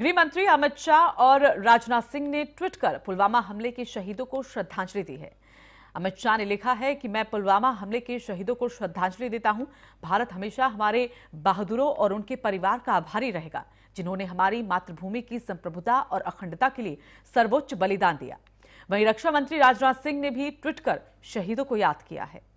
गृह मंत्री अमित शाह और राजनाथ सिंह ने ट्वीट कर पुलवामा हमले के शहीदों को श्रद्धांजलि दी है अमित शाह ने लिखा है कि मैं पुलवामा हमले के शहीदों को श्रद्धांजलि देता हूं भारत हमेशा हमारे बहादुरों और उनके परिवार का आभारी रहेगा जिन्होंने हमारी मातृभूमि की संप्रभुता और अखंडता के लिए सर्वोच्च बलिदान दिया वहीं रक्षा मंत्री राजनाथ सिंह ने भी ट्वीट कर शहीदों को याद किया है